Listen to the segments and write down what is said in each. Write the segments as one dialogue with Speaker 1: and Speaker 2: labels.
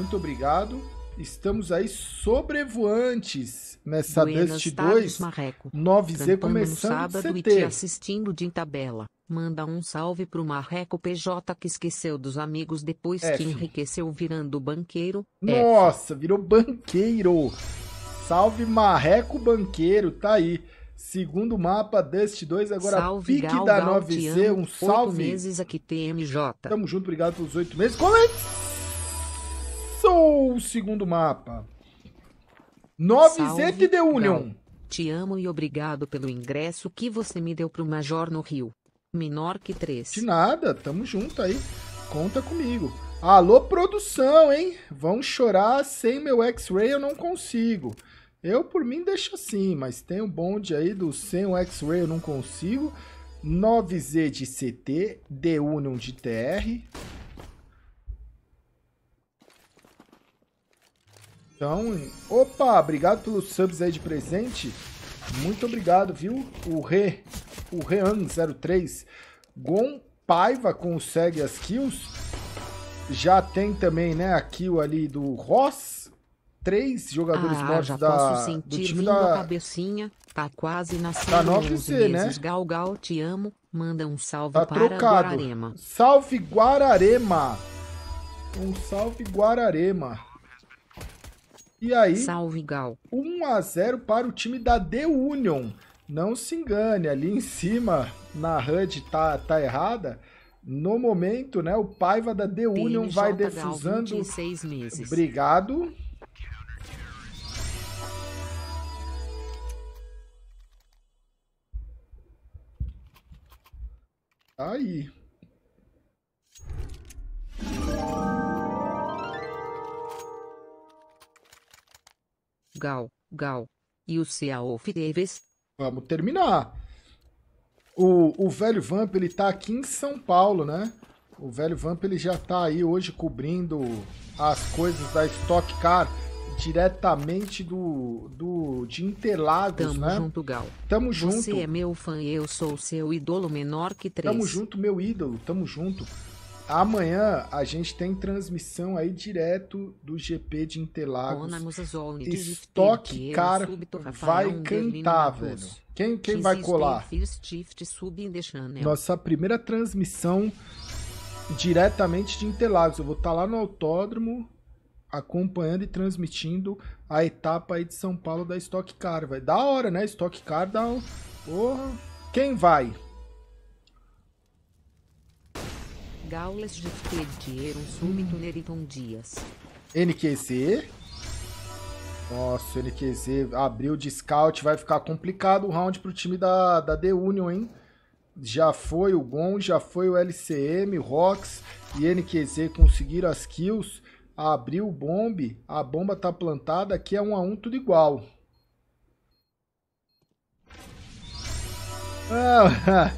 Speaker 1: Muito obrigado. Estamos aí sobrevoantes nessa Dust 2. 9Z começando no sábado e te assistindo
Speaker 2: de tabela. Manda um salve pro Marreco PJ que esqueceu dos amigos depois F. É, que enriqueceu virando banqueiro.
Speaker 1: É, Nossa, F. virou banqueiro. Salve Marreco Banqueiro, tá aí. Segundo mapa, Dust 2, agora salve, pique Gal, da Gal, 9C, um salve. meses aqui, TMJ. Tamo junto, obrigado pelos oito meses. Comente! segundo mapa. Novizete de Union.
Speaker 2: Te amo e obrigado pelo ingresso que você me deu pro Major no Rio. Menor que
Speaker 1: três. De nada, tamo junto aí. Conta comigo. Alô, produção, hein? Vão chorar sem meu X-Ray, eu não consigo. Eu, por mim, deixo assim, mas tem um bonde aí do sem o X-Ray, eu não consigo. 9Z de CT, d Union de TR. Então, opa, obrigado pelos subs aí de presente. Muito obrigado, viu? O Re, o Rean03, Gon Paiva consegue as kills. Já tem também, né, a kill ali do Ross. Três jogadores ah, mortos já da, posso sentir do time da...
Speaker 2: cabecinha. Tá quase nascendo tá 9C, né? Gal, Gal, te amo. Manda um salve tá para trocado. Guararema.
Speaker 1: Salve Guararema. Um salve Guararema. E aí, Salve, Gal. 1 a 0 para o time da The Union. Não se engane, ali em cima, na HUD tá, tá errada. No momento, né, o Paiva da The Union PMJ vai defusando. Gal, 26 meses. Obrigado. Tá aí.
Speaker 2: Gal, Gal. E o Seaof
Speaker 1: Davis? Vamos terminar. O, o velho Vamp, ele tá aqui em São Paulo, né? O velho Vamp, ele já tá aí hoje cobrindo as coisas da Stock Car diretamente do, do de Interlagos, Tamo né? Tamo junto, Gal. Tamo junto. Você é
Speaker 2: meu fã e eu sou seu ídolo menor que três. Tamo junto,
Speaker 1: meu ídolo. Tamo junto. Amanhã a gente tem transmissão aí direto do GP de Interlagos. Stock Car vai cantar, velho. Quem, quem vai colar? Nossa primeira transmissão diretamente de Interlagos. Eu vou estar tá lá no autódromo acompanhando e transmitindo a etapa aí de São Paulo da Stock Car. Vai da hora, né? Stock Car dá um... Porra. Quem vai? gaules de expedieram subtuner e dias. NQZ. Nossa, o NQZ abriu de scout, vai ficar complicado o round pro time da, da The Union, hein? Já foi o Gon, já foi o LCM, Rox e NQZ conseguiram as kills. Abriu o bomb, a bomba tá plantada, aqui é um a um tudo igual. Ah,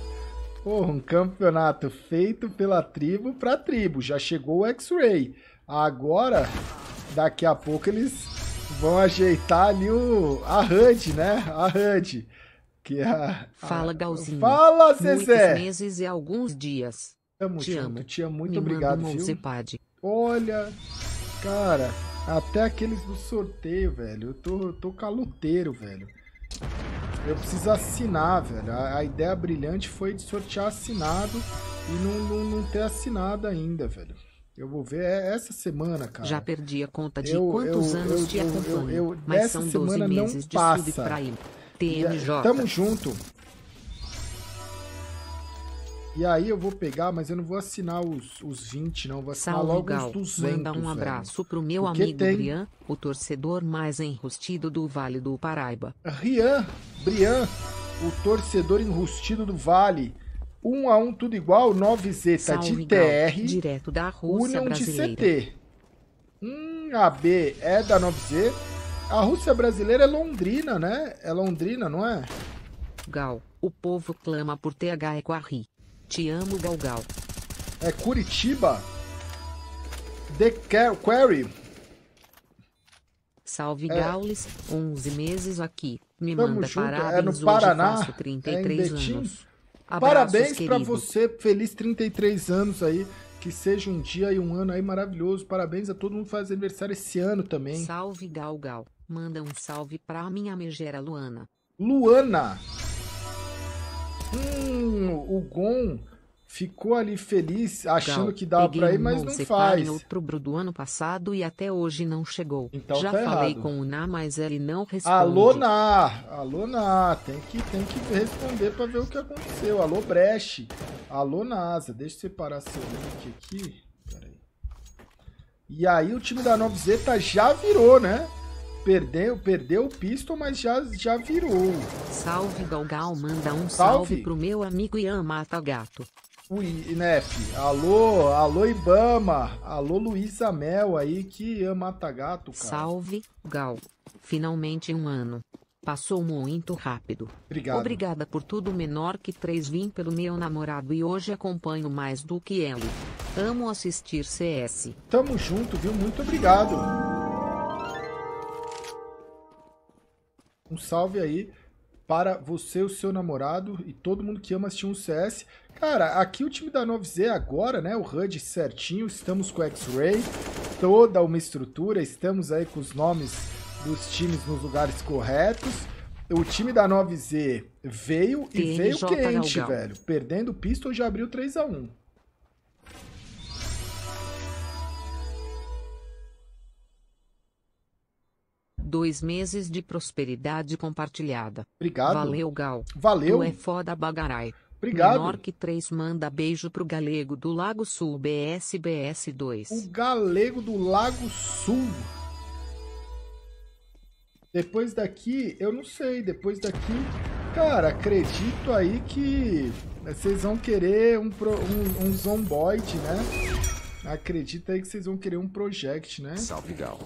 Speaker 1: Porra, um campeonato feito pela tribo pra tribo. Já chegou o X-Ray. Agora, daqui a pouco eles vão ajeitar ali o, a HUD, né? A HUD. Que é a, a... Fala, Galzinho. Fala, Zezé. Muitos
Speaker 2: meses e alguns
Speaker 1: dias. Tamo te junto, amo. tia. Muito Me obrigado, viu? Olha, cara, até aqueles do sorteio, velho. Eu tô, tô caloteiro, velho. Eu preciso assinar, velho. A, ideia brilhante foi de sortear assinado e não, não, não ter assinado ainda, velho. Eu vou ver é essa semana, cara. Já perdi a conta de eu, quantos eu, anos eu, te acompanho, mas são 12 meses não passa. de sub TMJ. Tamo junto. E aí eu vou pegar, mas eu não vou assinar os, os 20, não. Vou assinar Salve, logo Gal. os 200. Manda um abraço velho. pro
Speaker 2: meu Porque amigo tem... Brian, o torcedor mais enrustido
Speaker 1: do Vale do Paraíba. Rian, Brian, o torcedor enrustido do Vale. um a um, tudo igual, 9 z tá Salve, de TR. Gal. Direto da Rússia brasileira. de CT. 1 hum, AB é da 9Z. A Rússia brasileira é Londrina, né? É Londrina, não é? Gal, o povo clama por TH Equarri. Te amo, Galgal. É Curitiba? The Query.
Speaker 2: Salve é. Gaules, 11 meses aqui. Me Tamo manda junto. parabéns, é no Paraná, hoje faço 33 é anos. Abraços, parabéns para
Speaker 1: você, feliz 33 anos aí. Que seja um dia e um ano aí maravilhoso. Parabéns a todo mundo que faz aniversário esse ano também.
Speaker 2: Salve Galgal, manda um salve pra minha megera Luana.
Speaker 1: Luana! Hum, o Gon ficou ali feliz achando Gal, que dava para ir, mas não faz. Em outubro do ano passado e até hoje não chegou. Então Já tá falei errado. com o Na, mas ele
Speaker 2: não responde. Alô Na,
Speaker 1: alô Na, tem que tem que responder para ver o que aconteceu. Alô Breche, alô NASA, deixa eu separar seu link aqui. E aí o time da 9Z já virou, né? Perdeu, perdeu o pistol, mas já, já virou.
Speaker 2: Salve Galgal,
Speaker 1: manda um salve, salve
Speaker 2: pro meu amigo Ian Mata Gato.
Speaker 1: O INEP, alô, alô Ibama, alô Luísa Mel aí que ama Matagato, cara. Salve, Gal. Finalmente um ano. Passou muito
Speaker 2: rápido. Obrigado. Obrigada por tudo menor que três vim pelo meu namorado e hoje acompanho mais do que ele. Amo assistir CS. Tamo junto, viu? Muito obrigado.
Speaker 1: um salve aí para você, o seu namorado e todo mundo que ama assistir um CS. Cara, aqui o time da 9Z agora, né? O HUD certinho, estamos com o X-Ray, toda uma estrutura, estamos aí com os nomes dos times nos lugares corretos. O time da 9Z veio e TNJ veio quente, velho. Perdendo o pistol já abriu 3 a 1
Speaker 2: Dois meses de prosperidade compartilhada. Obrigado. Valeu, Gal. Valeu. Tu é foda, bagarai. Obrigado. Menor que 3 manda beijo pro galego do Lago Sul, BSBS 2. O
Speaker 1: galego do Lago Sul. Depois daqui, eu não sei, depois daqui, cara, acredito aí que vocês vão querer um, um, um zomboide, né? Acredita aí que vocês vão querer um project, né?
Speaker 3: Salve Gal.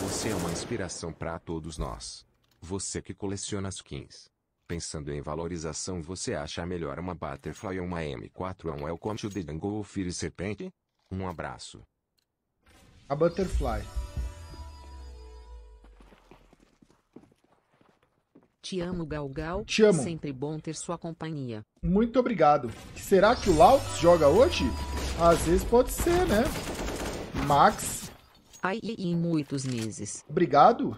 Speaker 3: Você é uma inspiração para todos nós. Você que coleciona skins. Pensando em valorização, você acha melhor uma Butterfly ou uma M4 ou um Welcome to the Jungle ou Fire Serpente? Um abraço.
Speaker 1: A Butterfly. Te amo, Galgal. Te amo. Sempre bom ter sua companhia. Muito obrigado. Será que o Laux joga hoje? Às vezes pode ser, né? Max. Aí em muitos meses. Obrigado.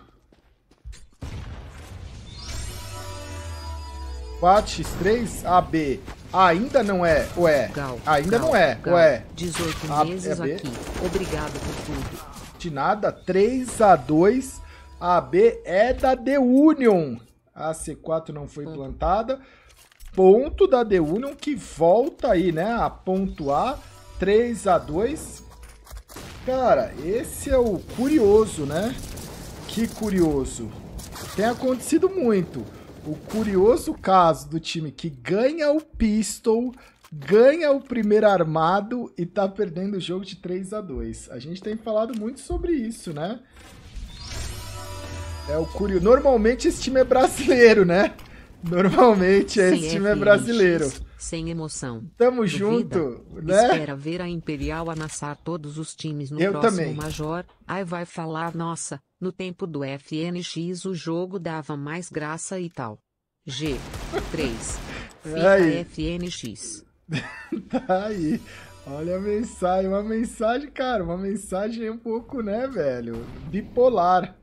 Speaker 1: Bate 3 AB. Ainda não é, ué. Gal, Ainda Gal, não é, é, Gal, ué. 18 A, meses AB. É aqui. Obrigado por tudo. De nada, 3 a 2. AB é da The Union. A C4 não foi plantada. Ponto da The Union que volta aí, né, a pontuar 3 a 2 Cara, esse é o curioso, né? Que curioso. Tem acontecido muito. O curioso caso do time que ganha o pistol, ganha o primeiro armado e tá perdendo o jogo de 3 a 2 A gente tem falado muito sobre isso, né? É o curioso. Normalmente esse time é brasileiro, né? Normalmente esse CFMX, time é brasileiro. Sem emoção. Tamo Duvida, junto, né? Espera
Speaker 2: ver a Imperial amassar todos os times no Eu próximo também. Major. Aí vai falar, nossa, no tempo do FNX o jogo dava mais graça e tal.
Speaker 1: G. 3.
Speaker 2: Aí.
Speaker 1: FNX. tá aí. Olha a mensagem, uma mensagem, cara, uma mensagem um pouco, né, velho, bipolar.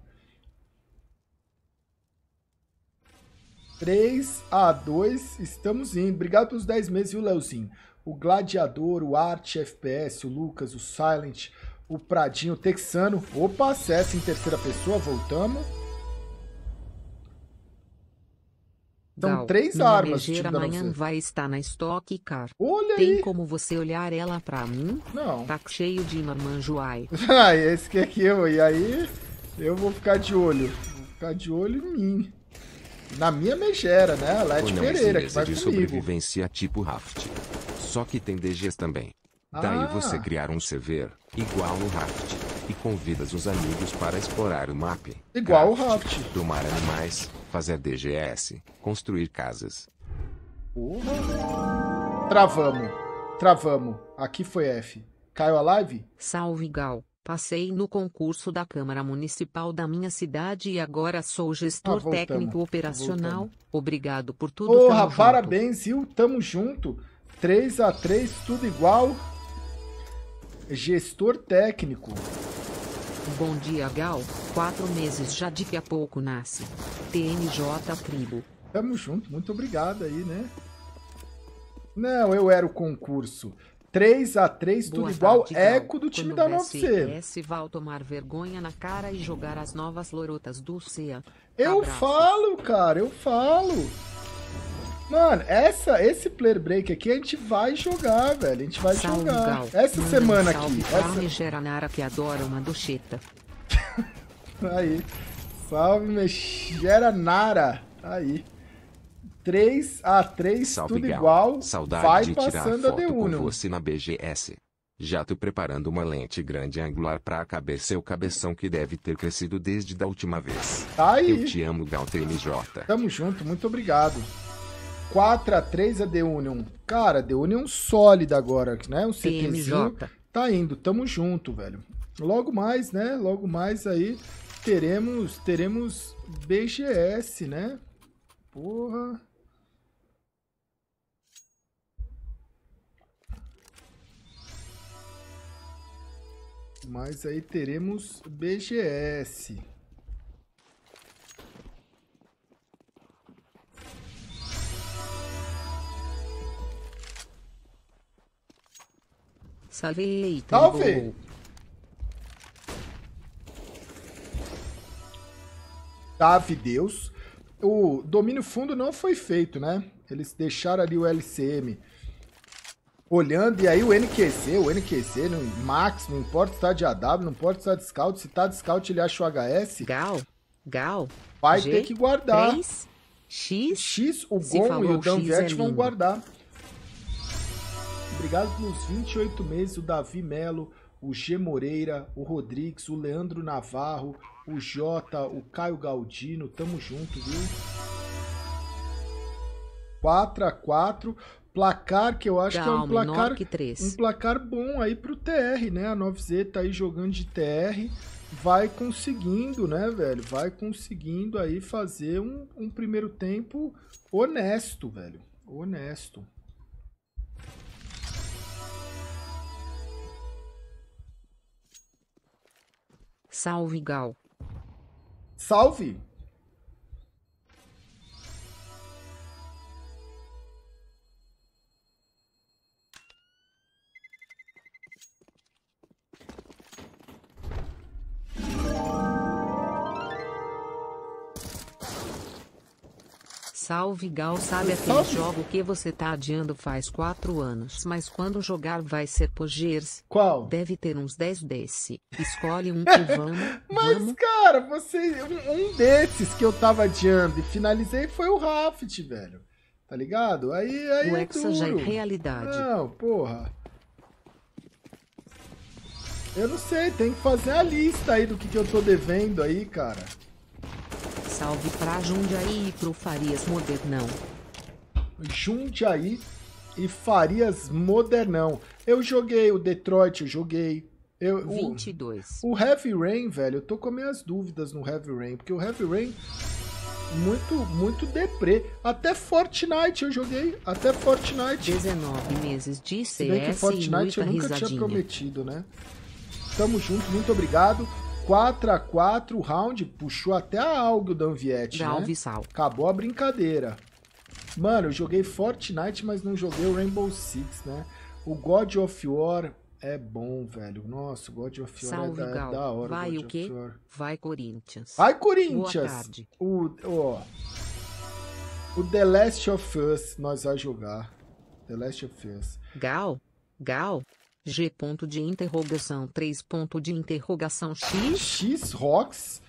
Speaker 1: 3 a 2 estamos indo. Obrigado pelos 10 meses, viu, Leozinho? O Gladiador, o Art FPS, o Lucas, o Silent, o Pradinho, o Texano. Opa, acesso em terceira pessoa, voltamos. São então, Gal, três minha armas. Minha amanhã
Speaker 2: vai estar na Stock Car. Olha Tem aí. como você olhar ela pra mim? Não. Tá cheio de marmanjoai.
Speaker 1: ah, esse que é que eu. E aí, eu vou ficar de olho. Vou ficar de olho em mim na minha megera, né? A Leti é Pereira, que vai de comigo.
Speaker 3: sobrevivência tipo Raft. Só que tem DGs também. Ah. Daí você criar um server, igual o Raft, e convidas os amigos para explorar o mapa. Igual o Raft. Domar animais, fazer DGS, construir casas.
Speaker 1: Porra. Travamos. Travamos. Aqui foi F. Caiu a live? Salve, Gal. Passei no concurso da
Speaker 2: Câmara Municipal da minha cidade e agora sou gestor ah, técnico operacional. Voltamos. Obrigado por tudo. Porra, tamo
Speaker 1: parabéns, junto. Sil, tamo junto. 3 a 3 tudo igual. Gestor técnico. Bom
Speaker 2: dia, Gal. Quatro meses já de que a pouco nasce. TNJ Tribo.
Speaker 1: Tamo junto, muito obrigado aí, né? Não, eu era o concurso. 3 a 3 tudo Boa igual, tarde, eco do time Quando da 9C.
Speaker 2: vai tomar vergonha na cara e jogar as novas lorotas do CEA.
Speaker 1: Eu Abraço. falo, cara, eu falo. Mano, essa, esse player break aqui a gente vai jogar, velho. A gente vai salve, jogar.
Speaker 2: Gal. Essa Manda semana salve, aqui. Salve, essa... Geranara que adora uma ducheta.
Speaker 1: Aí. Salve, Geranara. Aí. 3 a 3 Salve, tudo Gal. igual. Saudade Vai de tirar passando foto a d com
Speaker 3: você na BGS. Já tô preparando uma lente grande angular pra caber seu cabeção que deve ter crescido desde da última vez. Tá aí. Eu te amo, Gal MJ
Speaker 1: Tamo junto, muito obrigado. 4 a 3 a é The Union. Cara, The Union é sólida agora, né? Um CTzinho. Tá indo, tamo junto, velho. Logo mais, né? Logo mais aí teremos teremos BGS, né? Porra. mas aí teremos BGS. Salve, Leite. Salve! Dave Deus. O domínio fundo não foi feito, né? Eles deixaram ali o LCM olhando, e aí o NQC, o NQC, no Max, não importa se tá de AW, não importa se tá de Scout, se tá de Scout ele acha o HS. Gal, Gal. Vai G, ter que guardar. 3, X. X, o Gon e o Danviet é vão guardar. Obrigado pelos 28 meses, o Davi Melo, o G Moreira, o Rodrigues, o Leandro Navarro, o Jota, o Caio Galdino, tamo junto, viu? 4 a 4 placar que eu acho que é um placar um placar bom aí pro TR, né? A 9Z tá aí jogando de TR, vai conseguindo, né, velho? Vai conseguindo aí fazer um, um primeiro tempo honesto, velho. Honesto. Salve,
Speaker 2: Gal. Salve! Salve Gal, sabe aquele jogo que você tá adiando faz 4 anos, mas quando jogar vai ser Pogers? Qual? Deve ter uns 10 desse. Escolhe um que vamos.
Speaker 1: mas, vamos. cara, você. Um, um, desses que eu tava adiando e finalizei foi o Raft, velho. Tá ligado? Aí, aí. O é já é realidade. Não, porra. Eu não sei, tem que fazer a lista aí do que, que eu tô devendo aí, cara salve pra Jundiaí e pro Farias Modernão. Jundiaí e Farias Modernão. Eu joguei o Detroit, eu joguei. Eu, 22. O, o Heavy Rain, velho, eu tô com minhas dúvidas no Heavy Rain, porque o Heavy Rain muito, muito deprê. Até Fortnite eu joguei, até Fortnite. 19 meses de CS Se bem que Fortnite eu nunca risadinha. tinha prometido, né? Tamo junto, muito obrigado. 4 a 4 round puxou até a algo da não né? Sal. Acabou a brincadeira. Mano, eu joguei Fortnite, mas não joguei o Rainbow Six, né? O God of War é bom, velho. Nossa, o God of War Salve, é, da, é da hora. Vai God o
Speaker 2: quê? Vai Corinthians. Vai Corinthians! Boa tarde.
Speaker 1: O, ó, o The Last of Us nós vamos jogar. The Last of Us. Gal,
Speaker 2: Gal, G ponto de interrogação 3 ponto de interrogação X.
Speaker 1: X Rocks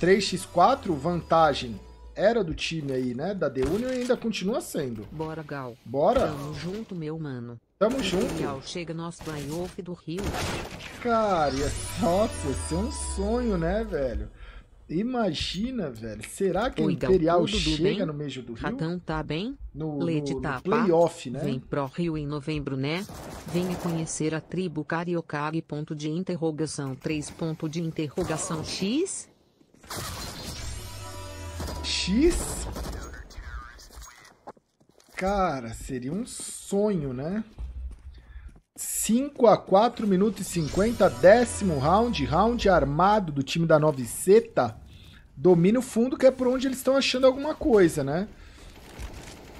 Speaker 1: 3x4, vantagem era do time aí, né? Da The Union e ainda continua sendo. Bora, Gal. Bora. Tamo junto, meu mano. Tamo junto. Gal,
Speaker 2: chega nosso playoff do Rio.
Speaker 1: Cara, é- nossa, isso é um sonho, né, velho? Imagina, velho. Será que o então Imperial chega bem? no meio do Rio? Ratão
Speaker 2: tá bem? No, no, tá playoff, né? Vem pro Rio em novembro, né? Venha conhecer a tribo Cariocari, ponto de interrogação 3, ponto de interrogação
Speaker 1: X? X? Cara, seria um sonho, né? 5 a 4 minutos e 50, décimo round, round armado do time da Noviceta. Domina o fundo, que é por onde eles estão achando alguma coisa, né?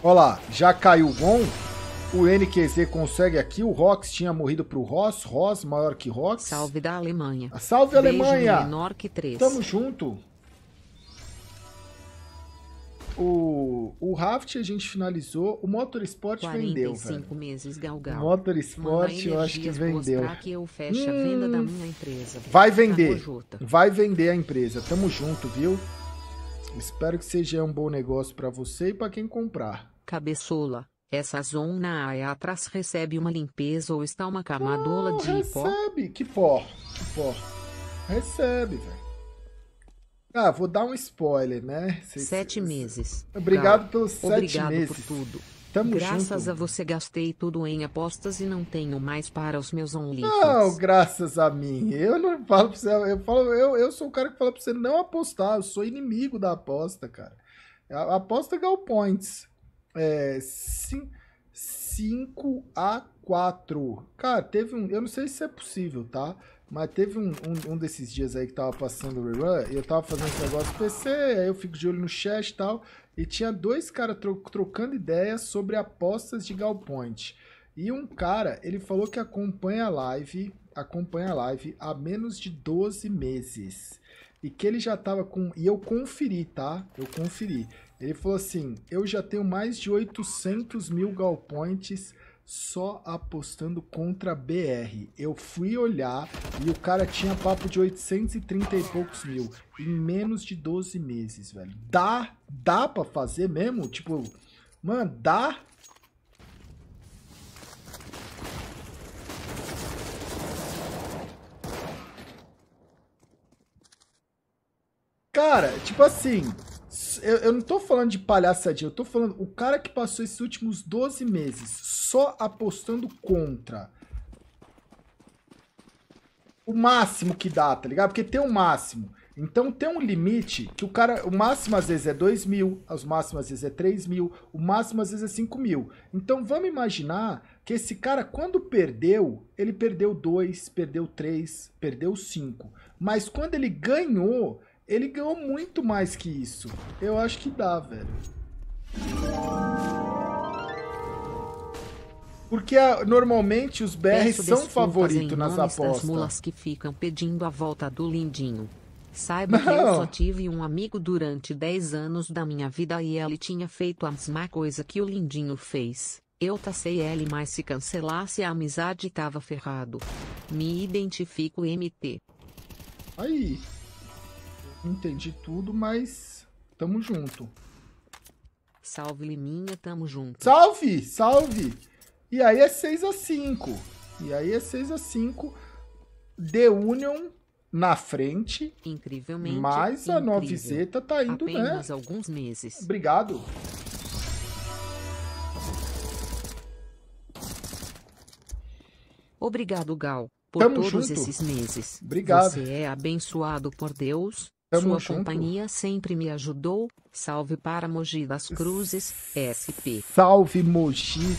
Speaker 1: Olha lá, já caiu o Gon. O NQZ consegue aqui. O Rox tinha morrido pro Ross. Ross maior que Rox. Salve da Alemanha. Salve Beijo Alemanha. Menor que 3. Tamo junto. O, o Raft a gente finalizou, o Motorsport 45 vendeu, velho.
Speaker 2: meses gal, gal. O
Speaker 1: Motorsport eu acho que vendeu. Que
Speaker 2: eu fecho hum, a venda da hum, minha
Speaker 1: empresa. Vai tá, vender. Vai vender a empresa. Tamo junto, viu? Espero que seja um bom negócio para você e para quem comprar. Cabeçola.
Speaker 2: Essa zona aí atrás recebe uma limpeza ou está
Speaker 1: uma camadola Não, de recebe. pó? Recebe, que pó, que pó. Recebe, velho. Ah, vou dar um spoiler, né? Cês, sete meses. Obrigado Gal. pelos sete Obrigado meses. Obrigado por tudo. Tamo graças junto. a
Speaker 2: você gastei tudo em apostas e não tenho mais
Speaker 1: para os meus OnlyFans. Não, graças a mim. Eu não falo pra você. Eu, falo, eu, eu sou o cara que fala pra você não apostar. Eu sou inimigo da aposta, cara. A, aposta é Gal Points. É, 5 a 4. Cara, teve um. Eu não sei se é possível, tá? Mas teve um, um, um, desses dias aí que tava passando o rerun, e eu tava fazendo esse negócio do PC, aí eu fico de olho no chat e tal, e tinha dois caras tro trocando ideias sobre apostas de Galpoint. E um cara, ele falou que acompanha a live, acompanha a live há menos de 12 meses. E que ele já tava com. E eu conferi, tá? Eu conferi. Ele falou assim: eu já tenho mais de 800 mil Galpoints só apostando contra BR. Eu fui olhar e o cara tinha papo de 830 e poucos mil em menos de 12 meses, velho. Dá, dá pra fazer mesmo? Tipo, mano, dá? Cara, tipo assim, eu, eu, não tô falando de palhaçadinha, eu tô falando o cara que passou esses últimos 12 meses só apostando contra. O máximo que dá, tá ligado? Porque tem um máximo. Então tem um limite que o cara. O máximo às vezes é 2 mil, os máximo às vezes é 3 mil, o máximo às vezes é 5 mil. Então vamos imaginar que esse cara, quando perdeu, ele perdeu 2, perdeu 3, perdeu 5. Mas quando ele ganhou, ele ganhou muito mais que isso. Eu acho que dá, velho. Porque normalmente os BRs são favoritos nas apostas. mulas
Speaker 2: que ficam pedindo a volta do Lindinho. Saiba não. que eu só tive um amigo durante 10 anos da minha vida e ele tinha feito a mesma coisa que o Lindinho fez. Eu tacei ele, mas se cancelasse a amizade tava ferrado. Me identifico MT.
Speaker 1: Aí entendi tudo, mas tamo junto. Salve, Liminha, tamo junto. Salve, salve! E aí é 6 a 5 E aí é 6 a 5 The Union na frente. Incrivelmente. Mas a Novizeta tá indo, né? Apenas né? alguns meses. Obrigado.
Speaker 2: Obrigado, Gal, por Tamo todos junto. esses meses. Obrigado. Você é abençoado por Deus Tamo Sua junto. companhia sempre me ajudou. Salve para Mogi das Cruzes, SP.
Speaker 1: Salve Mogi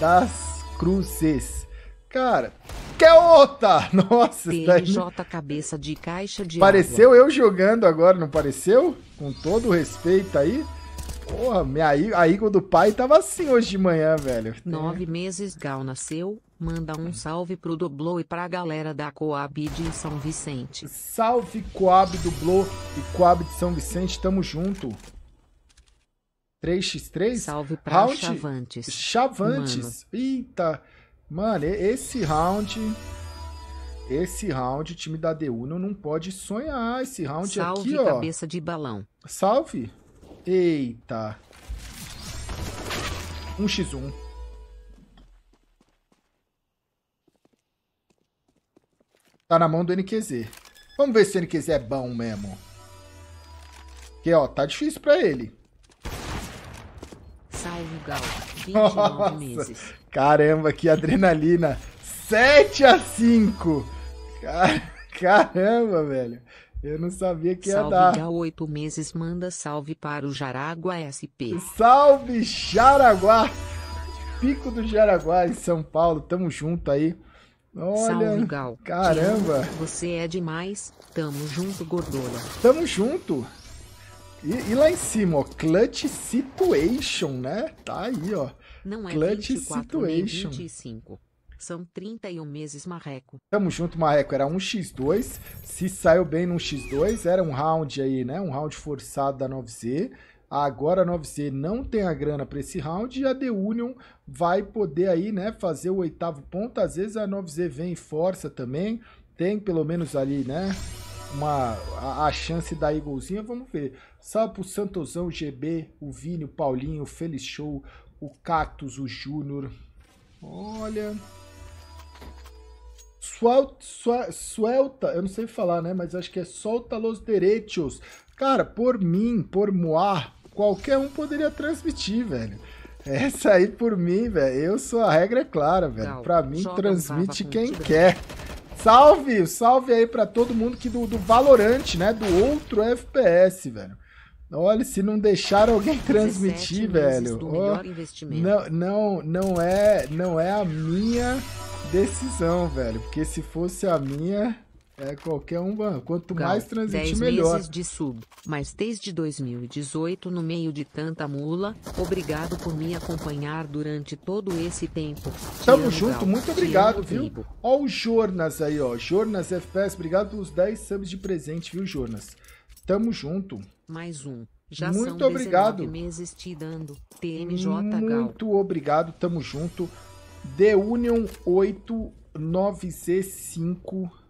Speaker 1: das Cruzes. Cara, que outra! Nossa, TJ daí...
Speaker 2: cabeça de caixa de Pareceu água.
Speaker 1: eu jogando agora, não pareceu? Com todo o respeito aí. Porra, minha, a Igor do pai tava assim hoje de manhã, velho.
Speaker 2: Nove meses Gal nasceu, Manda um salve pro Doblo e pra galera da Coab de São Vicente.
Speaker 1: Salve Coab Doblo e Coab de São Vicente, tamo junto. 3x3? Salve pra round... Chavantes. Chavantes. Mano. Eita. Mano, esse round esse round, o time da Deuno não pode sonhar. Esse round Salve, aqui, ó. Salve, cabeça de balão. Salve. Eita. 1x1. Tá na mão do NQZ. Vamos ver se o NQZ é bom mesmo. Porque, ó, tá difícil pra ele.
Speaker 2: Salve, Gal. Nossa. meses.
Speaker 1: Caramba, que adrenalina. 7 a 5. Car... Caramba, velho. Eu não
Speaker 2: sabia que ia salve, dar. Salve, Gal, 8 meses. Manda salve
Speaker 1: para o Jaraguá SP. Salve, Jaraguá. Pico do Jaraguá, em São Paulo. Tamo junto aí. Olha, Salve, Gal. Caramba. Você é
Speaker 2: demais.
Speaker 1: Tamo junto, gordola. Tamo junto. E, e, lá em cima, ó, clutch situation, né? Tá aí, ó. Não é clutch 24, situation. 25. São 31 meses, Marreco. Tamo junto, Marreco. Era 1 x2. Se saiu bem no 1 x2, era um round aí, né? Um round forçado da 9Z agora a 9C não tem a grana para esse round e a The Union vai poder aí, né, fazer o oitavo ponto. Às vezes a 9Z vem e força também, tem pelo menos ali, né, uma, a, a chance da igualzinha. vamos ver. Salve pro Santosão, o GB, o Vini, o Paulinho, o Feliz Show, o Cactus, o Júnior. Olha... Suelta, suelta, eu não sei falar, né? Mas acho que é solta los derechos. Cara, por mim, por Moar qualquer um poderia transmitir, velho. Essa aí por mim, velho. Eu sou a regra é clara, velho. Pra mim, transmite quem quer. Salve! Salve aí pra todo mundo que do, do Valorante, né? Do outro FPS, velho. Olha, se não deixar alguém transmitir, velho. Oh, não, não, não é, não é a minha decisão, velho. Porque se fosse a minha, é, qualquer um, quanto Gal, mais transitir, 10 melhor. meses
Speaker 2: de sub, mas desde 2018 no meio de tanta mula, obrigado por me acompanhar durante todo esse tempo. Te Tamo amo, junto, Gal, muito obrigado, viu? Vivo.
Speaker 1: Ó o Jornas aí, ó, Jornas FPS, obrigado pelos 10 subs de presente, viu, Jornas? Tamo junto. Mais um. Já muito são obrigado. meses te dando, TMJ Muito obrigado, tamo junto. The Union 8 c 5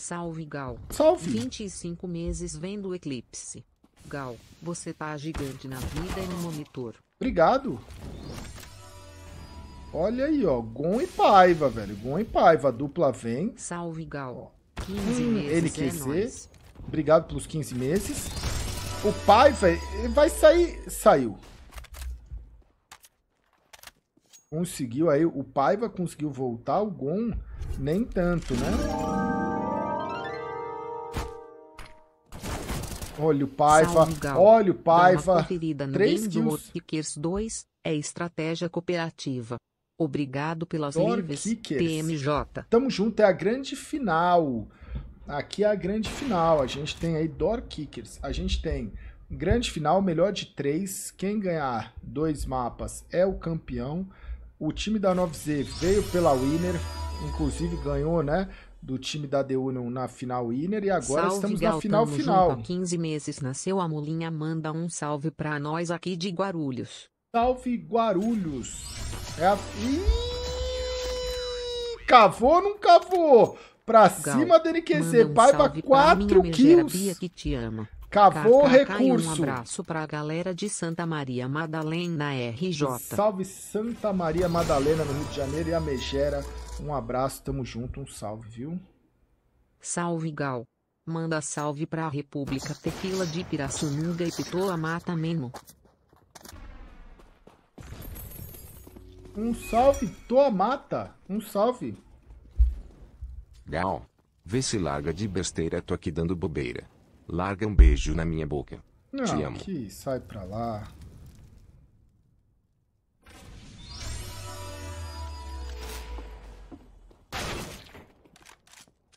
Speaker 1: Salve Gal. Salve. 25 meses
Speaker 2: vendo o eclipse. Gal, você tá gigante na vida e no monitor.
Speaker 1: Obrigado. Olha aí, ó. Gon e Paiva, velho. Gon e Paiva. A dupla vem.
Speaker 2: Salve Gal. Ó. 15 hum, meses NQC. É
Speaker 1: Obrigado pelos 15 meses. O Paiva vai sair... Saiu. Conseguiu aí. O Paiva conseguiu voltar. O Gon nem tanto, né? Olha o Paiva. Olha o Paiva. três 3 kills.
Speaker 2: Kickers 2 é estratégia cooperativa. Obrigado pelas lives, TMJ.
Speaker 1: Tamo junto, é a grande final. Aqui é a grande final. A gente tem aí Door Kickers. A gente tem grande final, melhor de três. Quem ganhar dois mapas é o campeão. O time da 9Z veio pela Winner, inclusive ganhou, né? do time da The Union na final winner e agora salve, estamos Gal, na final final. Junto há
Speaker 2: 15 meses nasceu a Mulinha, manda um salve pra nós aqui de Guarulhos.
Speaker 1: Salve Guarulhos. É a... Ih, cavou ou não cavou? Pra Gal, cima dele QZ, é Paiva 4 kills. Bia que te ama. Cavou KKK recurso. um abraço
Speaker 2: para a galera de Santa Maria Madalena
Speaker 1: RJ. Salve Santa Maria Madalena no Rio de Janeiro e a Megera. Um abraço, tamo junto, um salve, viu? Salve
Speaker 2: Gal. Manda salve para a República Tequila de Pirassununga e Pitoa Mata Memo.
Speaker 1: Um salve, Toa Mata. Um salve.
Speaker 3: Gal, vê se larga de besteira, tô aqui dando bobeira. Larga um beijo na minha boca. Não, Te amo.
Speaker 1: sai pra lá.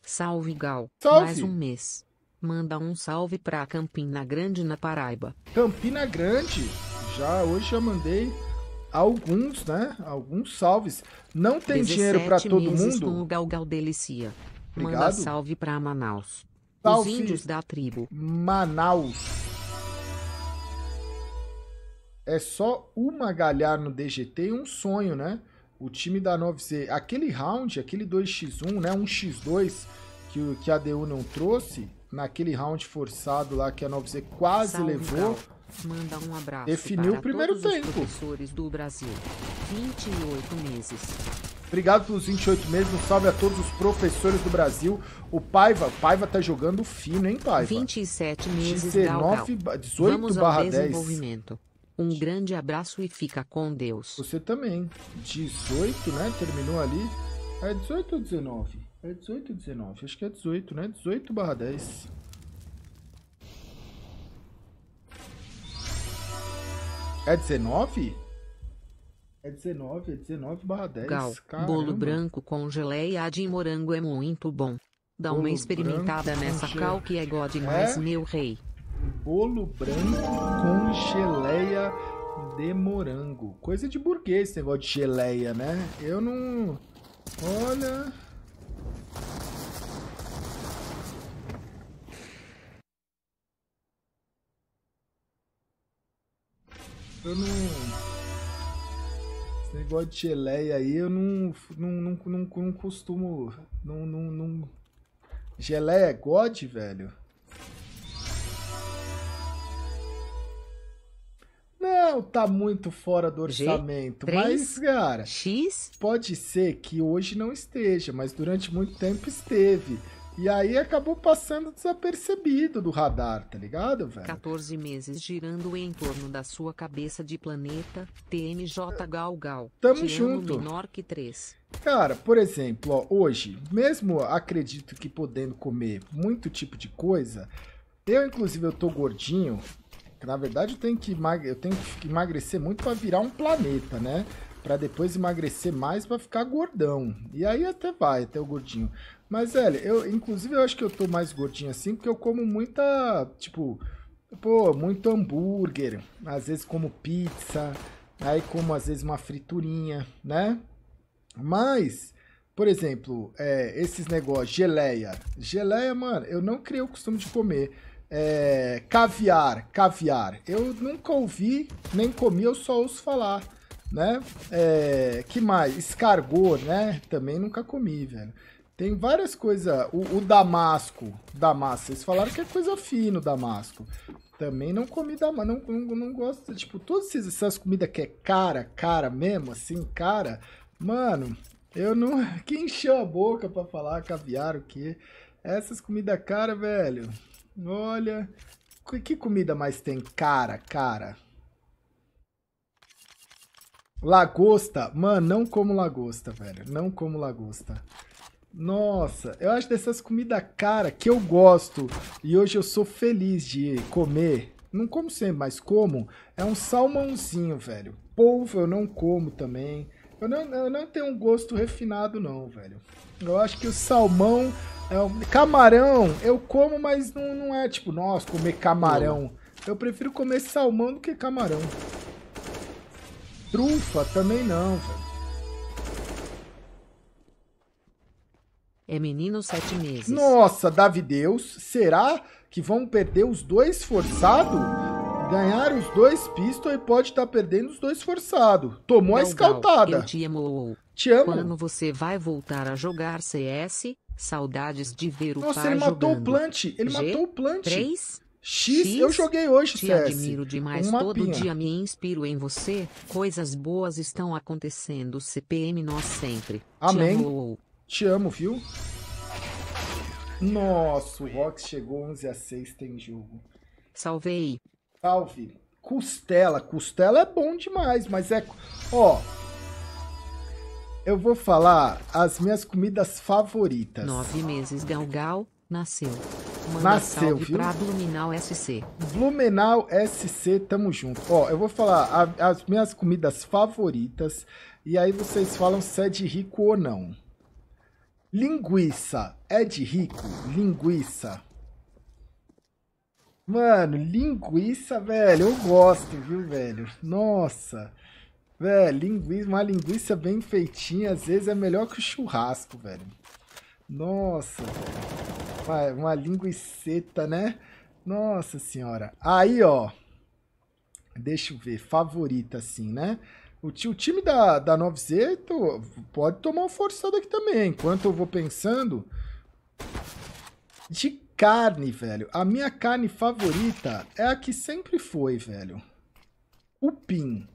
Speaker 2: Salve Gal. Salve. Mais um mês. Manda um salve pra Campina Grande na Paraíba.
Speaker 1: Campina Grande? Já hoje já mandei alguns, né? Alguns salves. Não tem dinheiro para todo mundo. Com o
Speaker 2: Gal Gal Delicia. Obrigado. Manda salve pra Manaus. Os índios da tribo.
Speaker 1: Manaus. É só uma galhar no DGT e um sonho, né? O time da 9C. Aquele round, aquele 2x1, né? 1x2 que, o, que a DU não trouxe, naquele round forçado lá que a 9C quase Salve, levou.
Speaker 2: Manda um abraço definiu para o primeiro todos tempo. os professores do Brasil. 28
Speaker 1: meses. Obrigado pelos 28 meses. Um salve a todos os professores do Brasil. O Paiva, Paiva tá jogando fino, hein, Paiva? 27 meses, 19, gal, gal. 18 Vamos ao barra ao 10. Um grande abraço e fica com Deus. Você também. 18, né? Terminou ali. É 18 ou 19? É 18 ou 19? Acho que é 18, né? 18 barra 10. É 19? É 19, é 19 barra 10. Gal, Caramba. bolo
Speaker 2: branco com geleia de morango é muito bom. Dá bolo uma experimentada nessa cal que é god mais, é? meu
Speaker 1: rei. Bolo branco com geleia de morango. Coisa de burguês esse negócio de geleia, né? Eu não... Olha... Eu não... Esse negócio de geleia aí eu não, não, não, não, não costumo. Não, não, não... Geleia é God, velho? Não tá muito fora do orçamento, G3, mas, cara. X? Pode ser que hoje não esteja, mas durante muito tempo esteve. E aí acabou passando desapercebido do radar, tá ligado, velho?
Speaker 2: 14 meses girando em torno da sua cabeça de planeta, TMJ Gal Gal. Tamo junto. Menor que 3.
Speaker 1: Cara, por exemplo, ó, hoje, mesmo acredito que podendo comer muito tipo de coisa, eu inclusive eu tô gordinho, na verdade eu tenho que, eu tenho que emagrecer muito para virar um planeta, né? para depois emagrecer mais para ficar gordão. E aí até vai, até o gordinho. Mas, velho, eu, inclusive, eu acho que eu tô mais gordinho assim, porque eu como muita, tipo, pô, muito hambúrguer. Às vezes como pizza, aí como às vezes uma friturinha, né? Mas, por exemplo, é, esses negócios, geleia. Geleia, mano, eu não criei o costume de comer. É, caviar, caviar. Eu nunca ouvi, nem comi, eu só ouço falar, né? É, que mais? Escargot, né? Também nunca comi, velho. Tem várias coisas. O, o, Damasco. Damasco. Vocês falaram que é coisa fina o Damasco. Também não comi Damasco. Não, não, não gosto. Tipo, todas essas comidas que é cara, cara mesmo, assim, cara. Mano, eu não. Que encheu a boca pra falar caviar, o quê? Essas comidas cara, velho. Olha. Que comida mais tem cara, cara? Lagosta. Mano, não como lagosta, velho. Não como lagosta. Nossa, eu acho dessas comidas cara que eu gosto e hoje eu sou feliz de comer. Não como sempre, mas como. É um salmãozinho, velho. Polvo eu não como também. Eu não, eu não tenho um gosto refinado, não, velho. Eu acho que o salmão. É um... Camarão, eu como, mas não, não é tipo, nossa, comer camarão. Eu prefiro comer salmão do que camarão. Trufa também não, velho.
Speaker 2: É menino sete meses.
Speaker 1: Nossa, Davi Deus, será que vão perder os dois forçado? Ganhar os dois pistol e pode estar tá perdendo os dois forçado. Tomou a escaltada. Eu
Speaker 2: te amo. Te amo. Quando você vai voltar a jogar CS? Saudades de ver o Nossa, pai ele matou jogando. o plant. Ele G, matou o plant. 3,
Speaker 1: X, X, eu joguei hoje, te CS. admiro demais, um todo dia
Speaker 2: me inspiro em você. Coisas boas estão acontecendo, CPM nós sempre. Amém. Te amo. Te amo,
Speaker 1: viu? Nossa, o Rox chegou 11 a 6 tem jogo. Salvei. Salve. Costela. Costela é bom demais, mas é... Ó, eu vou falar as minhas comidas favoritas. Nove
Speaker 2: meses Galgal, nasceu. Manda nasceu, viu? pra Blumenau
Speaker 1: SC. Blumenau SC, tamo junto. Ó, eu vou falar a, as minhas comidas favoritas e aí vocês falam se é de rico ou não. Linguiça. É de rico? Linguiça. Mano, linguiça, velho. Eu gosto, viu, velho? Nossa. Velho, linguiça, uma linguiça bem feitinha, às vezes é melhor que o churrasco, velho. Nossa, velho. Uma, uma linguiceta, né? Nossa senhora. Aí, ó. Deixa eu ver. Favorita, assim, né? O, o time da, da 9C pode tomar uma forçada aqui também. Enquanto eu vou pensando. De carne, velho. A minha carne favorita é a que sempre foi, velho. Cupim.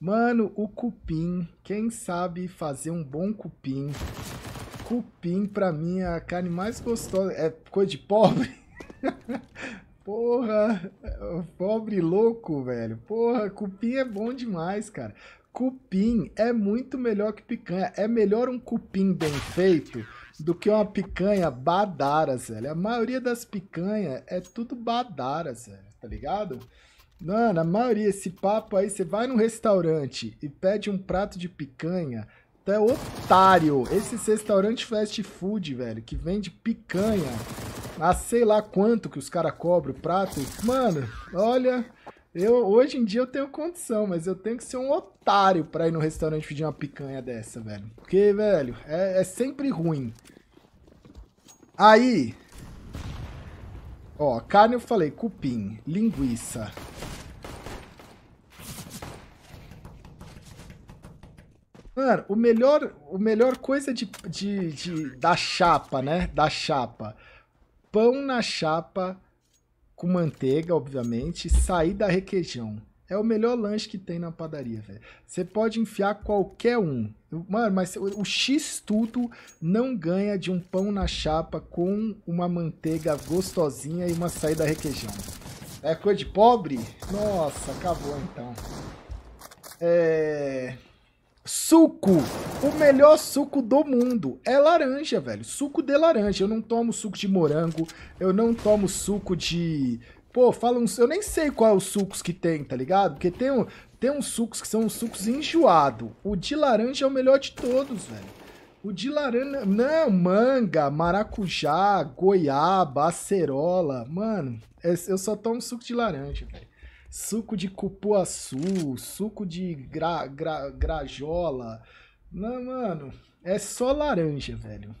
Speaker 1: Mano, o cupim. Quem sabe fazer um bom cupim. Cupim, pra mim, é a carne mais gostosa. É coisa de pobre? Porra, pobre louco, velho. Porra, cupim é bom demais, cara. Cupim é muito melhor que picanha. É melhor um cupim bem feito do que uma picanha badaras, velho. A maioria das picanhas é tudo badaras, velho, tá ligado? Mano, a maioria, esse papo aí, você vai num restaurante e pede um prato de picanha, até otário. Esses restaurantes fast food, velho, que vende picanha. A sei lá quanto que os caras cobram o prato. Mano, olha, eu hoje em dia eu tenho condição, mas eu tenho que ser um otário pra ir no restaurante pedir uma picanha dessa, velho. Porque, velho, é, é sempre ruim. Aí, ó, carne eu falei, cupim, linguiça. Mano, o melhor, o melhor coisa de, de, de, da chapa, né? Da chapa. Pão na chapa com manteiga, obviamente, sair da requeijão. É o melhor lanche que tem na padaria, velho. Você pode enfiar qualquer um. Mano, mas o X tudo não ganha de um pão na chapa com uma manteiga gostosinha e uma saída requeijão. É coisa de pobre? Nossa, acabou então. É... Suco, o melhor suco do mundo é laranja, velho. Suco de laranja. Eu não tomo suco de morango, eu não tomo suco de. Pô, falam. Eu nem sei qual é os sucos que tem, tá ligado? Porque tem, um, tem uns sucos que são uns sucos enjoado. O de laranja é o melhor de todos, velho. O de laranja. Não, manga, maracujá, goiaba, acerola. Mano, eu só tomo suco de laranja, velho suco de cupuaçu, suco de gra, gra, grajola. Não, mano, é só laranja, velho.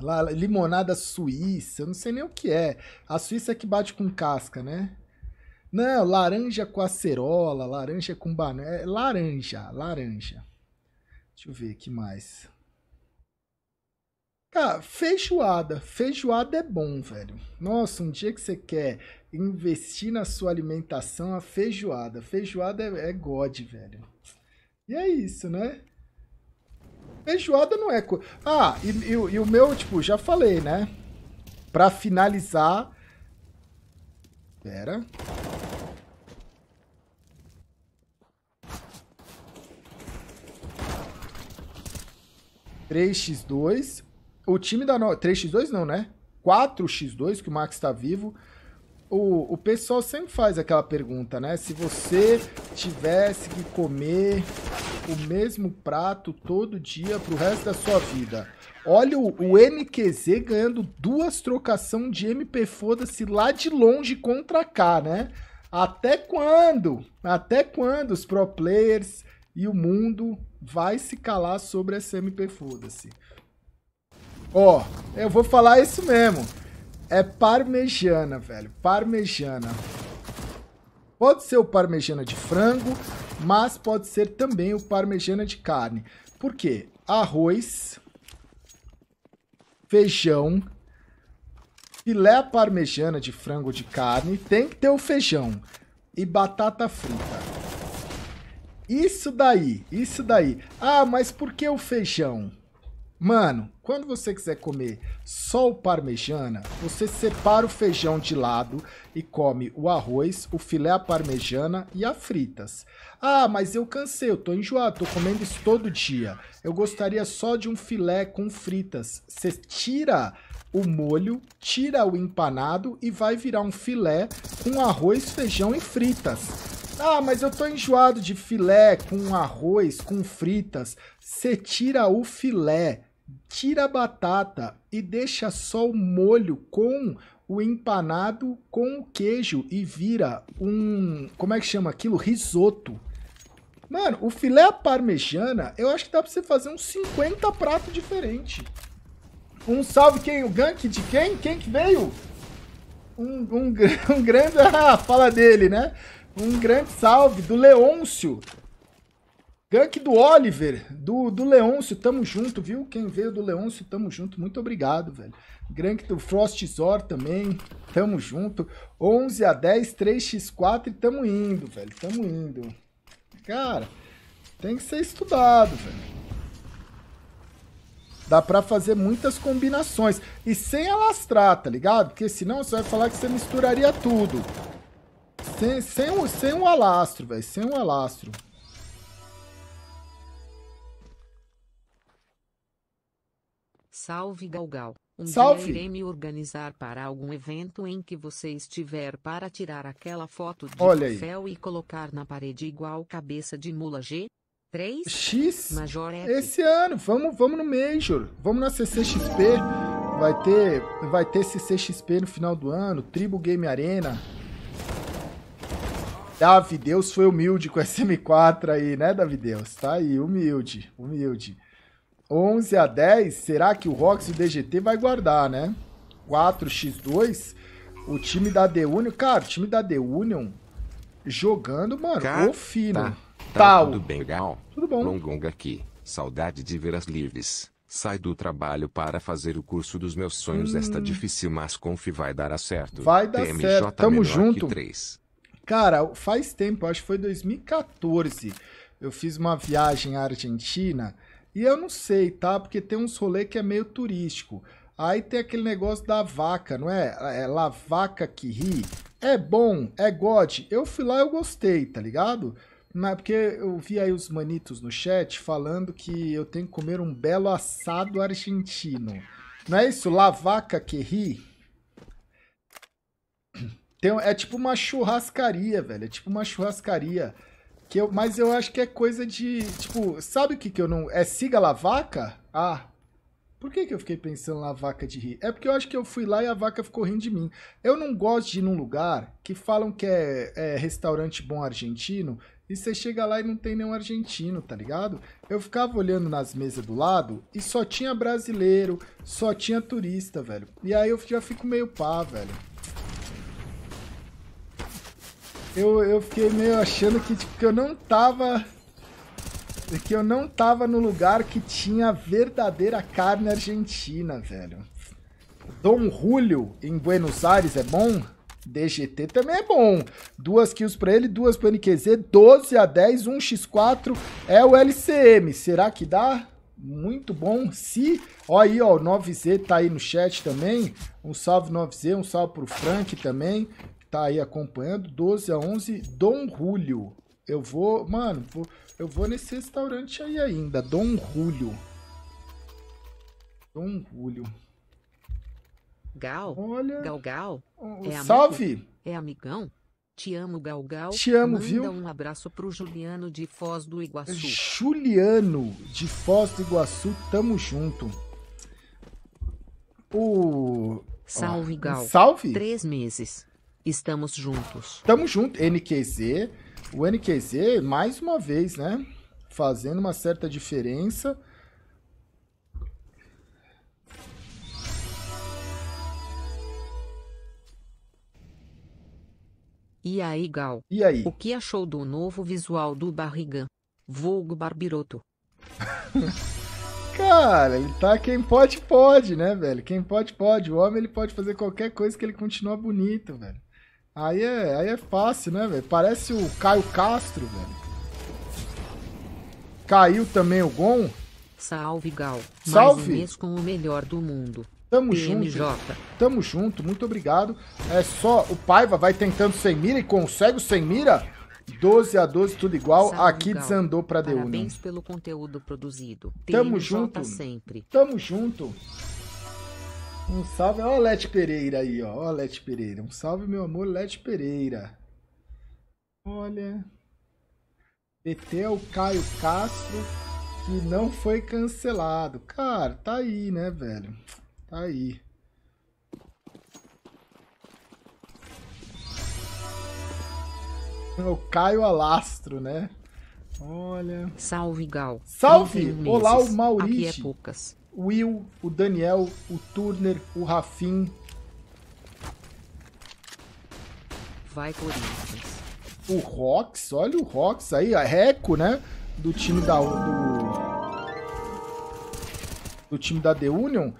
Speaker 1: Lá, limonada suíça, eu não sei nem o que é. A suíça é que bate com casca, né? Não, laranja com acerola, laranja com banana. É laranja, laranja. Deixa eu ver que mais. Cara, feijoada. Feijoada é bom, velho. Nossa, um dia que você quer investir na sua alimentação, a feijoada. Feijoada é, é God, velho. E é isso, né? Feijoada não é. Ah, e, e, e, o meu, tipo, já falei, né? Pra finalizar. Pera. Três x dois o time da no... 3x2 não, né? 4x2, que o Max está vivo. O, o pessoal sempre faz aquela pergunta, né? Se você tivesse que comer o mesmo prato todo dia pro resto da sua vida. Olha o, o NQZ ganhando duas trocação de MP foda-se lá de longe contra cá, né? Até quando? Até quando os pro players e o mundo vai se calar sobre essa MP foda-se? Ó, oh, eu vou falar isso mesmo. É parmejana, velho. Parmejana. Pode ser o parmejana de frango, mas pode ser também o parmejana de carne. Por quê? Arroz, feijão, filé parmejana de frango de carne, tem que ter o feijão e batata frita. Isso daí, isso daí. Ah, mas por que o feijão? Mano, quando você quiser comer só o parmejana, você separa o feijão de lado e come o arroz, o filé à parmejana e as fritas. Ah, mas eu cansei, eu tô enjoado, tô comendo isso todo dia. Eu gostaria só de um filé com fritas. Você tira o molho, tira o empanado e vai virar um filé com arroz, feijão e fritas. Ah, mas eu tô enjoado de filé com arroz, com fritas. Você tira o filé, tira a batata e deixa só o molho com o empanado com o queijo e vira um, como é que chama aquilo? Risoto. Mano, o filé à parmejana, eu acho que dá pra você fazer uns 50 pratos diferentes. Um salve quem? O gank de quem? Quem que veio? Um, um, um grande... Ah, fala dele, né? Um grande salve do Leôncio. Gank do Oliver, do, do Leôncio, tamo junto, viu? Quem veio do Leôncio, tamo junto, muito obrigado, velho. Gank do Frostzor também, tamo junto. 11 a 10, 3x4 e tamo indo, velho, tamo indo. Cara, tem que ser estudado, velho. Dá pra fazer muitas combinações. E sem alastrar, tá ligado? Porque senão você vai falar que você misturaria tudo. Sem, sem, sem um alastro, velho, sem um alastro.
Speaker 2: Salve Galgal. Um Salve. dia irei me organizar para algum evento em que você estiver para tirar aquela foto de Olha troféu e colocar na parede igual cabeça de mula G. 3 X Major
Speaker 1: F. Esse ano, vamos, vamos no Major, vamos na CCXP. Vai ter, vai ter CCXP no final do ano, Tribo Game Arena. Davi Deus foi humilde com essa M4 aí, né, Davi Deus? Tá aí, humilde, humilde. 11 a 10, será que o Rox e o DGT vai guardar, né? 4x2, o time da The Union... Cara, o time da The Union jogando, mano, Cara, o fino. Tá, tá, Tal.
Speaker 3: Tudo bem, legal Tudo bom. Longong aqui. Saudade de ver as livres. Sai do trabalho para fazer o curso dos meus sonhos. Hum. Esta difícil, mas confi vai dar certo. Vai dar TMJ certo. Tamo junto. 3.
Speaker 1: Cara, faz tempo, acho que foi 2014. Eu fiz uma viagem à Argentina e eu não sei, tá? Porque tem uns rolê que é meio turístico. Aí tem aquele negócio da vaca, não é? É lá vaca que ri. É bom, é God. Eu fui lá, eu gostei, tá ligado? Mas porque eu vi aí os manitos no chat falando que eu tenho que comer um belo assado argentino. Não é isso? La vaca que ri? Tem, é tipo uma churrascaria, velho. É tipo uma churrascaria. Que eu, mas eu acho que é coisa de. Tipo, sabe o que, que eu não. É siga a vaca? Ah. Por que, que eu fiquei pensando na vaca de rir? É porque eu acho que eu fui lá e a vaca ficou rindo de mim. Eu não gosto de ir num lugar que falam que é, é restaurante bom argentino e você chega lá e não tem nenhum argentino, tá ligado? Eu ficava olhando nas mesas do lado e só tinha brasileiro, só tinha turista, velho. E aí eu já fico meio pá, velho eu, eu fiquei meio achando que, tipo, que eu não tava. Que eu não tava no lugar que tinha a verdadeira carne argentina, velho. Dom Julio em Buenos Aires é bom? DGT também é bom. Duas kills para ele, duas para NQZ, 12 a 10, 1x4 é o LCM. Será que dá? Muito bom. Se, ó aí, ó, o 9Z tá aí no chat também. Um salve 9Z, um salve pro Frank também tá aí acompanhando. 12 a 11, Dom Julio. Eu vou, mano, vou, eu vou nesse restaurante aí ainda, Dom Julio. Dom Julio. Gal. Olha. Gal Gal. É salve. Amigo.
Speaker 2: É amigão. Te amo, Gal Gal. Te amo, Manda viu? um abraço pro Juliano de Foz do Iguaçu.
Speaker 1: Juliano de Foz do Iguaçu, tamo junto. O Salve, Gal. Salve. Três meses. Estamos juntos. estamos juntos NQZ. O NQZ, mais uma vez, né? Fazendo uma certa diferença.
Speaker 2: E aí, Gal? E aí? O que achou do novo visual do Barrigan?
Speaker 1: Vulgo Barbiroto. Cara, ele tá quem pode, pode, né, velho? Quem pode, pode. O homem, ele pode fazer qualquer coisa que ele continua bonito, velho. Aí é, aí é fácil, né, velho? Parece o Caio Castro, velho. Caiu também o Gon.
Speaker 2: Salve, Gal.
Speaker 1: Salve. Mais um com o melhor do mundo. Tamo PMJ. junto. Tamo junto, muito obrigado. É só, o Paiva vai tentando sem mira e consegue o sem mira. 12 a 12, tudo igual. Salve, Aqui Gal. desandou pra Parabéns The Union. Né? Parabéns
Speaker 2: pelo conteúdo produzido. Tamo PMJ junto. Sempre.
Speaker 1: Tamo junto. Um salve, ó, Lete Pereira aí, ó. Ó, Lete Pereira. Um salve, meu amor, Lete Pereira. Olha. é o Caio Castro, que não foi cancelado. Cara, tá aí, né, velho? Tá aí. É o Caio Alastro, né? Olha. Salve, Gal. Salve! Olá, o Maurício. Aqui é poucas. Will, o Daniel, o Turner, o Rafim.
Speaker 2: Vai, Corinthians.
Speaker 1: O Rox, olha o Rox aí, a Reco, né? Do time da. Do, do time da The Union.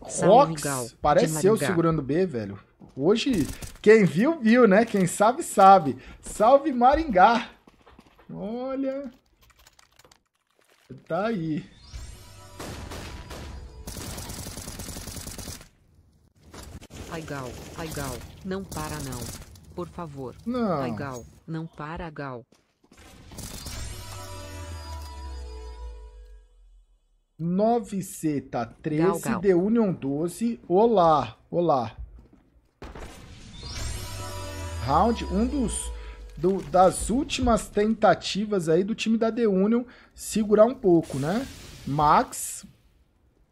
Speaker 1: Rox, parece eu segurando B, velho. Hoje, quem viu, viu, né? Quem sabe, sabe. Salve Maringá! Olha. Tá aí.
Speaker 2: Ai Gal, ai Gal, não para não. Por favor. Não. Ai Gal, não para Gal.
Speaker 1: Nove Zeta 13, The Union 12. Olá, olá. Round, um dos do, das últimas tentativas aí do time da The Union segurar um pouco, né? Max,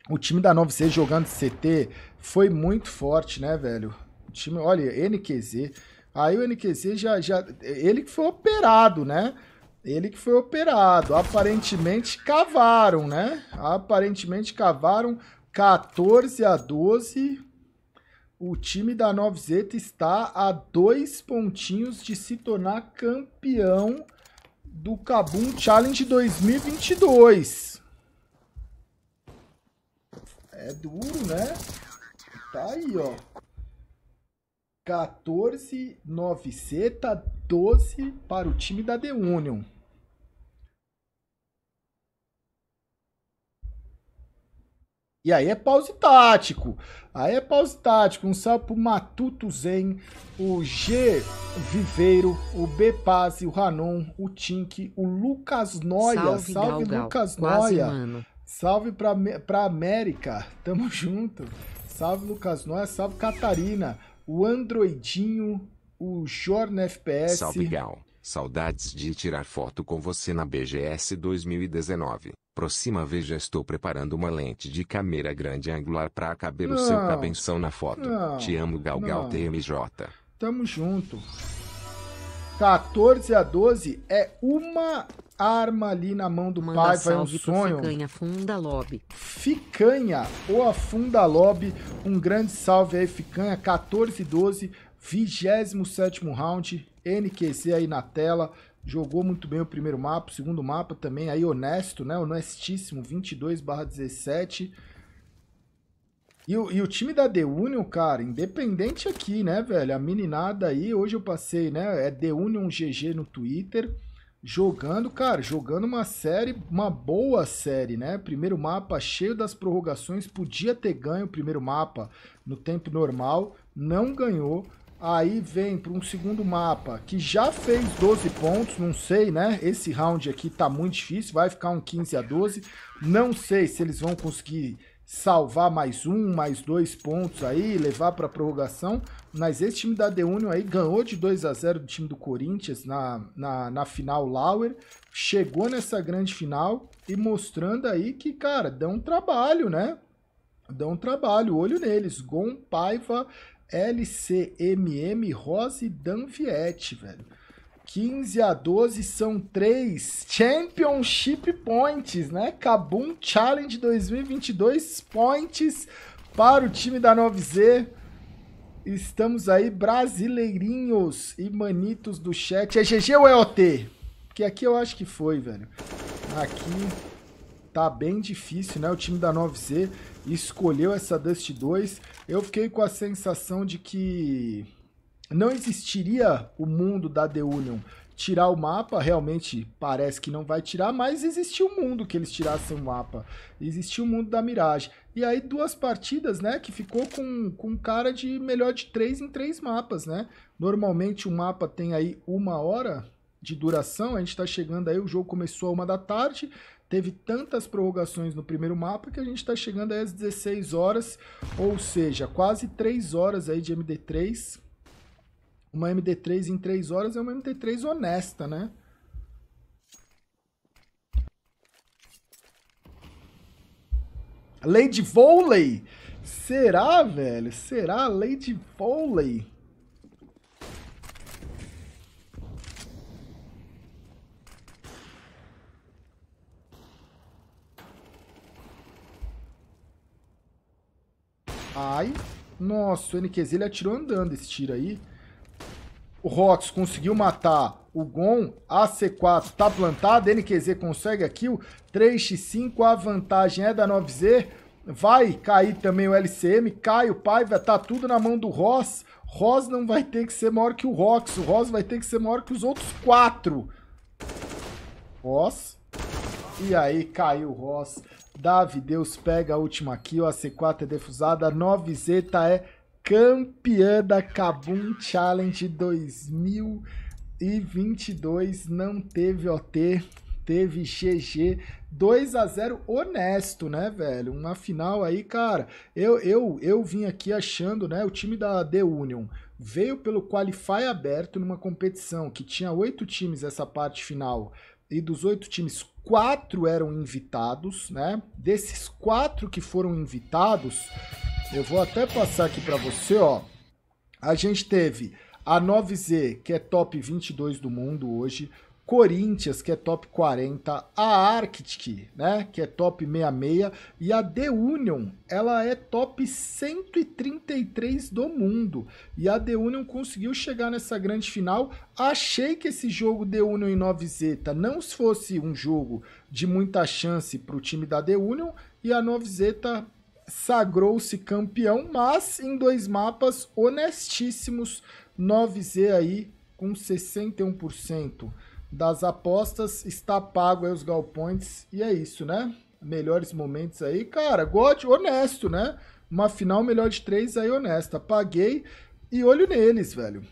Speaker 1: o time da 9C jogando CT foi muito forte, né, velho? O time, olha, NQZ. Aí o NQZ já, já. Ele que foi operado, né? Ele que foi operado. Aparentemente cavaram, né? Aparentemente cavaram 14 a 12. O time da 9Z está a dois pontinhos de se tornar campeão do Kabum Challenge 2022. É duro, né? Tá aí, ó. 14, 9C, 12 para o time da The Union. E aí é pause tático. Aí é pause tático. Um salve pro Matuto Zen, o G Viveiro, o B Paz, o Ranon, o Tink, o Lucas Noia. Salve, salve Gal, Lucas Gal. Noia. Quase, salve pra, pra América. Tamo junto. Salve Lucas Noia, salve Catarina, o Androidinho, o Jorn FPS. Salve
Speaker 3: Gal, saudades de tirar foto com você na BGS 2019. Próxima vez já estou preparando uma lente de câmera grande angular para caber não, o seu cabenção na foto. Não, Te amo Gal não. Gal TMJ.
Speaker 1: Tamo junto. 14 a 12 é uma arma ali na mão do pai, vai um sonho. Ficanha, Funda Lobby. Ficanha ou Afunda Lobby, um grande salve aí, Ficanha, 14 12, 27 round, NQC aí na tela, jogou muito bem o primeiro mapa, o segundo mapa também aí honesto, né, honestíssimo, 22 barra 17, e o, e o time da The Union, cara, independente aqui, né, velho? A meninada aí, hoje eu passei, né? É The Union GG no Twitter. Jogando, cara, jogando uma série, uma boa série, né? Primeiro mapa cheio das prorrogações, podia ter ganho o primeiro mapa no tempo normal, não ganhou. Aí vem para um segundo mapa que já fez 12 pontos, não sei, né? Esse round aqui tá muito difícil, vai ficar um 15 a 12. Não sei se eles vão conseguir salvar mais um, mais dois pontos aí, levar para prorrogação. Mas esse time da De Union aí ganhou de 2 a 0 do time do Corinthians na, na, na final Lauer, chegou nessa grande final e mostrando aí que, cara, dá um trabalho, né? Dá um trabalho, olho neles. Gon, Paiva, LCMM, Rose e Danvietti, velho. 15 a 12 são três Championship Points, né? Kabum Challenge 2022 Points para o time da 9Z. Estamos aí, brasileirinhos e manitos do chat. É GG ou é OT? Porque aqui eu acho que foi, velho. Aqui tá bem difícil, né? O time da 9Z escolheu essa Dust 2. Eu fiquei com a sensação de que não existiria o mundo da The Union tirar o mapa, realmente parece que não vai tirar, mas existia um mundo que eles tirassem o mapa. Existia o um mundo da Mirage. E aí duas partidas, né, que ficou com, com cara de melhor de três em três mapas, né? Normalmente o mapa tem aí uma hora de duração, a gente tá chegando aí, o jogo começou a uma da tarde, teve tantas prorrogações no primeiro mapa que a gente está chegando aí às 16 horas, ou seja, quase três horas aí de MD3, uma MD3 em 3 horas é uma MD3 honesta, né? Lady Vôlei? Será, velho? Será Lady Vôlei? Ai. Nossa, o NQZ ele atirou andando esse tiro aí. O Rox conseguiu matar o Gon. AC4 tá plantado. NQZ consegue a kill. 3x5. A vantagem é da 9Z. Vai cair também o LCM. Cai o Paiva. Tá tudo na mão do Ross. Ross não vai ter que ser maior que o Rox. O Ross vai ter que ser maior que os outros quatro. Ross. E aí caiu o Ross. Davi Deus pega a última kill. A C4 é defusada. A 9Z tá é campeã da Kabum Challenge 2022. Não teve OT, teve GG. 2 a 0 honesto, né, velho? Uma final aí, cara. Eu, eu, eu vim aqui achando, né, o time da The Union veio pelo qualify aberto numa competição que tinha oito times essa parte final. E dos oito times, quatro eram invitados, né? Desses quatro que foram invitados, eu vou até passar aqui para você, ó. A gente teve a 9Z, que é top 22 do mundo hoje, Corinthians, que é top 40, a Arctic, né, que é top 66, e a The Union, ela é top 133 do mundo. E a The Union conseguiu chegar nessa grande final. Achei que esse jogo The Union e 9Z tá, não fosse um jogo de muita chance para o time da The Union, e a 9Z sagrou-se campeão, mas em dois mapas honestíssimos, 9Z aí com 61% das apostas, está pago aí os galpões e é isso, né? Melhores momentos aí, cara, God, honesto, né? Uma final melhor de três aí, honesta. Paguei e olho neles, velho.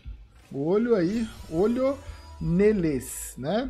Speaker 1: Olho aí, olho neles, né?